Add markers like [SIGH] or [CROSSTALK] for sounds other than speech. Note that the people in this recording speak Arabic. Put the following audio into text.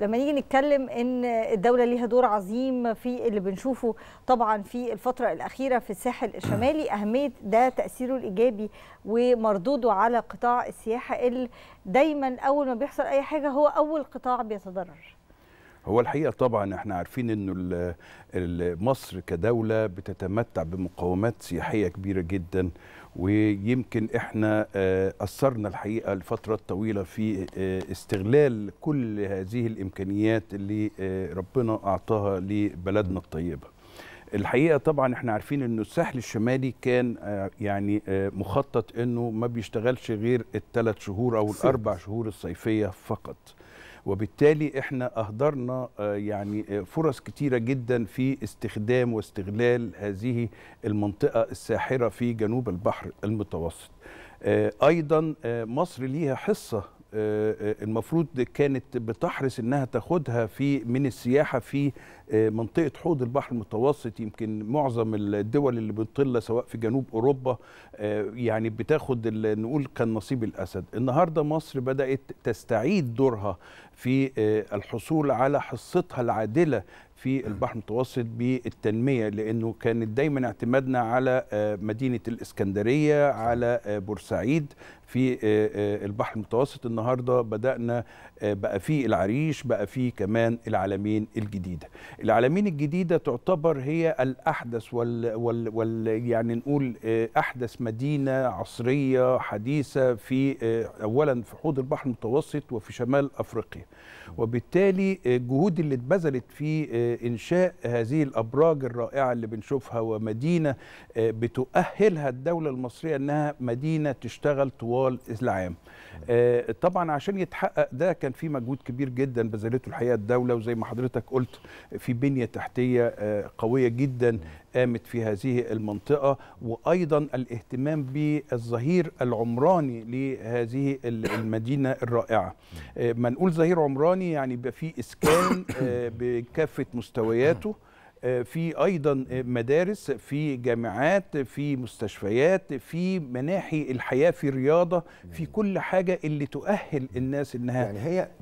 لما نيجي نتكلم ان الدوله ليها دور عظيم في اللي بنشوفه طبعا في الفتره الاخيره في الساحل الشمالي [CLEARS THROAT] اهميه ده تاثيره الايجابي ومردوده على قطاع السياحه اللي دايما اول ما بيحصل اي حاجه هو اول قطاع بيتضرر هو الحقيقه طبعا احنا عارفين ان مصر كدوله بتتمتع بمقاومات سياحيه كبيره جدا ويمكن احنا آه، اثرنا الحقيقه لفترة طويله في آه، استغلال كل هذه الامكانيات اللي آه، ربنا اعطاها لبلدنا الطيبه الحقيقه طبعا احنا عارفين انه الساحل الشمالي كان آه، يعني آه، مخطط انه ما بيشتغلش غير الثلاث شهور او الاربع شهور الصيفيه فقط وبالتالي احنا اهدرنا آه، يعني فرص كتيره جدا في استخدام واستغلال هذه المنطقه الساحره في جنوب البحر المتوسط ايضا مصر ليها حصه آه، آه، المفروض كانت بتحرص انها تاخدها في من السياحه في آه، منطقه حوض البحر المتوسط يمكن معظم الدول اللي بتطل سواء في جنوب اوروبا يعني بتاخد نقول كان نصيب الاسد النهارده مصر بدات تستعيد دورها في الحصول على حصتها العادله في البحر المتوسط بالتنمية لأنه كانت دايما اعتمادنا على مدينة الإسكندرية على بورسعيد في آه، آه، البحر المتوسط النهارده بدانا آه، بقى في العريش بقى في كمان العالمين الجديده العالمين الجديده تعتبر هي الاحدث وال, وال, وال يعني نقول احدث مدينه عصريه حديثه في اولا في حوض البحر المتوسط وفي شمال افريقيا وبالتالي الجهود اللي اتبذلت في انشاء هذه الابراج الرائعه اللي بنشوفها ومدينه بتؤهلها الدوله المصريه انها مدينه تشتغل طوال الابطال العام آه، طبعا عشان يتحقق ده كان في مجهود كبير جدا بذلته الحقيقه الدوله وزي ما حضرتك قلت في بنيه تحتيه آه، قويه جدا قامت في هذه المنطقه وايضا الاهتمام بالظهير العمراني لهذه المدينه الرائعه آه، ما نقول ظهير عمراني يعني يبقى في اسكان بكافه مستوياته آه، في ايضا آه، مدارس في جامعات في مستشفيات في مناحي الحياه في رياضه في كل حاجه اللي تؤهل الناس انها يعني هي